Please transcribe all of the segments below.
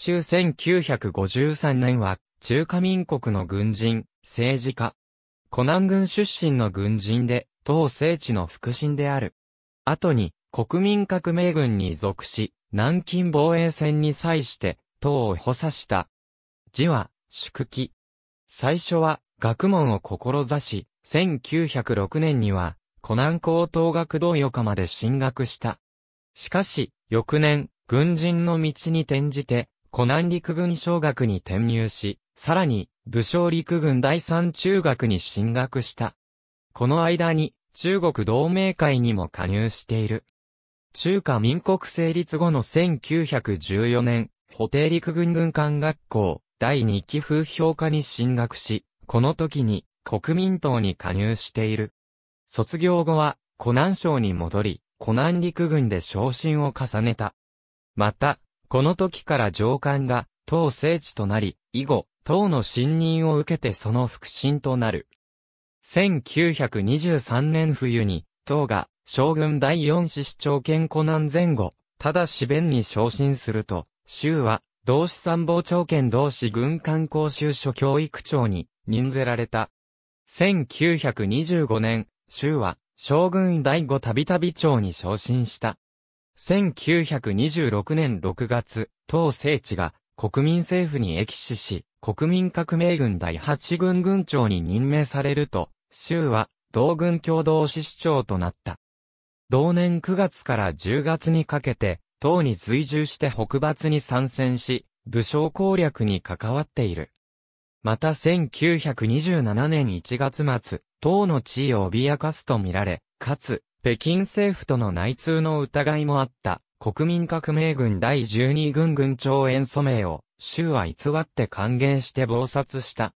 終1953年は、中華民国の軍人、政治家。湖南軍出身の軍人で、当聖地の腹心である。後に、国民革命軍に属し、南京防衛戦に際して、党を補佐した。字は、宿記。最初は、学問を志し、1906年には、湖南高等学童予科まで進学した。しかし、翌年、軍人の道に転じて、湖南陸軍小学に転入し、さらに、武将陸軍第三中学に進学した。この間に、中国同盟会にも加入している。中華民国成立後の1914年、補定陸軍軍艦学校、第二期風評科に進学し、この時に国民党に加入している。卒業後は湖南省に戻り、湖南陸軍で昇進を重ねた。また、この時から上官が、党聖地となり、以後、党の信任を受けてその腹心となる。1923年冬に、党が、将軍第四子市長兼湖南前後、ただし弁に昇進すると、州は、同志参謀長兼同志軍官公衆所教育長に任ぜられた。1925年、州は、将軍第五たびたび長に昇進した。1926年6月、当聖地が国民政府に易死し、国民革命軍第8軍軍長に任命されると、州は同軍共同支市長となった。同年9月から10月にかけて、党に随従して北伐に参戦し、武将攻略に関わっている。また1927年1月末、党の地位を脅かすとみられ、かつ、北京政府との内通の疑いもあった、国民革命軍第12軍軍長演祖名を、州は偽って歓迎して暴殺した。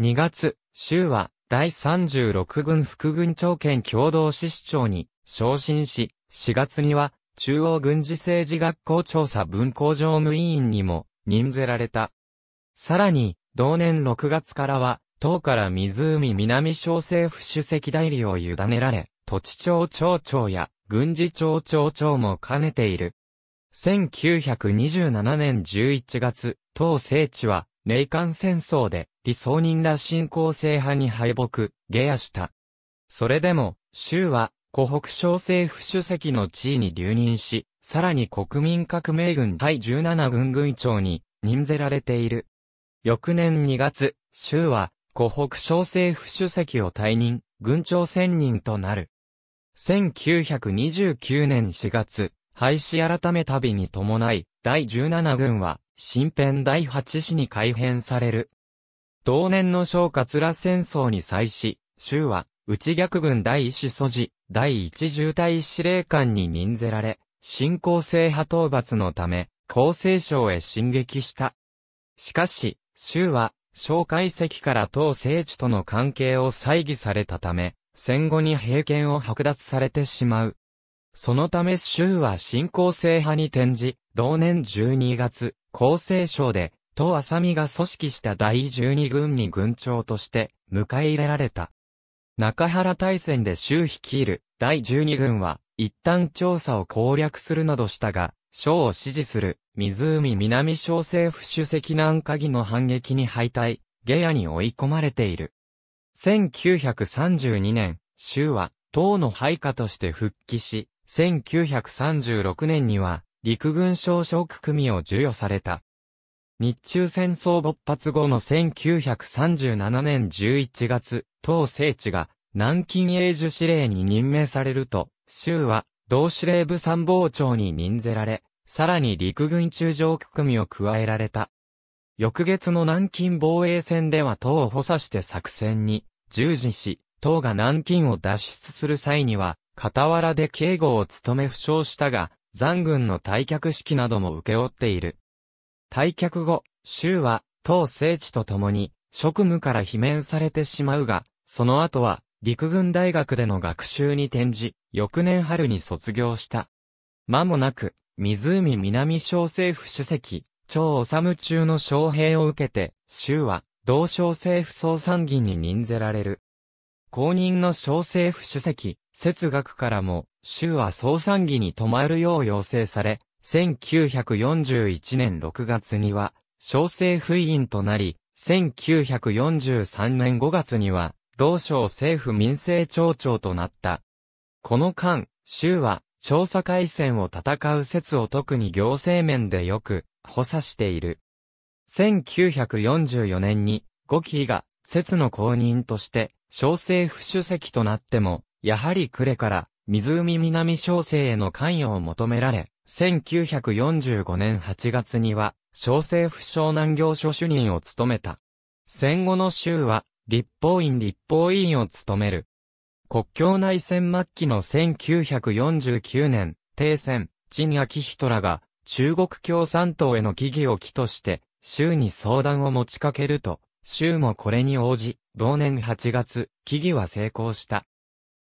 2月、州は、第36軍副軍長兼共同支市長に、昇進し、4月には、中央軍事政治学校調査文校常務委員にも、任ぜられた。さらに、同年6月からは、党から湖南小政府主席代理を委ねられ、土地庁庁長や軍事庁庁長も兼ねている。1927年11月、当聖地は、霊感戦争で、理想人ら信仰制派に敗北、下野した。それでも、州は、湖北省政府主席の地位に留任し、さらに国民革命軍第17軍軍長に任ぜられている。翌年2月、州は、湖北省政府主席を退任、軍長専任となる。1929年4月、廃止改め旅に伴い、第17軍は、新編第8師に改編される。同年の小桂戦争に際し、州は、内逆軍第1師素地、第1重隊司令官に任ぜられ、新興制派討伐のため、厚生省へ進撃した。しかし、州は、蒋介石から当政治との関係を再議されたため、戦後に兵権を剥奪されてしまう。そのため州は新公正派に転じ、同年12月、厚生省で、都浅見が組織した第12軍に軍長として迎え入れられた。中原大戦で州率いる第12軍は、一旦調査を攻略するなどしたが、省を支持する湖南省政府主席南下義の反撃に敗退、下野に追い込まれている。1932年、州は党の配下として復帰し、1936年には陸軍少将組を授与された。日中戦争勃発後の1937年11月、党聖地が南京永寿司令に任命されると、州は同司令部参謀長に任ぜられ、さらに陸軍中将組を加えられた。翌月の南京防衛戦では党を補佐して作戦に従事し、党が南京を脱出する際には、傍らで警護を務め負傷したが、残軍の退却式なども受け負っている。退却後、州は、党聖地と共に、職務から罷免されてしまうが、その後は、陸軍大学での学習に転じ、翌年春に卒業した。間もなく、湖南省政府主席、長治中の招兵を受けて、州は、同省政府総参議に任ぜられる。公認の省政府主席、節学からも、州は総参議に泊まるよう要請され、1941年6月には、小政府委員となり、1943年5月には、同省政府民政庁長となった。この間、州は、調査会戦を戦う説を特に行政面でよく、補佐している。1944年に、五期が、説の公認として、小政府主席となっても、やはり呉から、湖南小政への関与を求められ、1945年8月には、小政府省南行所主任を務めた。戦後の州は、立法院立法委員を務める。国境内戦末期の1949年、停戦、陳明人らが、中国共産党への疑義を起として、州に相談を持ちかけると、州もこれに応じ、同年8月、記義は成功した。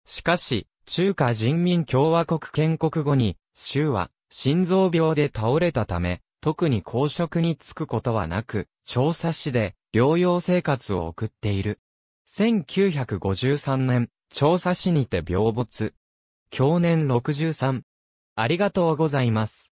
しかし、中華人民共和国建国後に、州は心臓病で倒れたため、特に公職に就くことはなく、調査士で療養生活を送っている。1953年、調査士にて病没。去年63。ありがとうございます。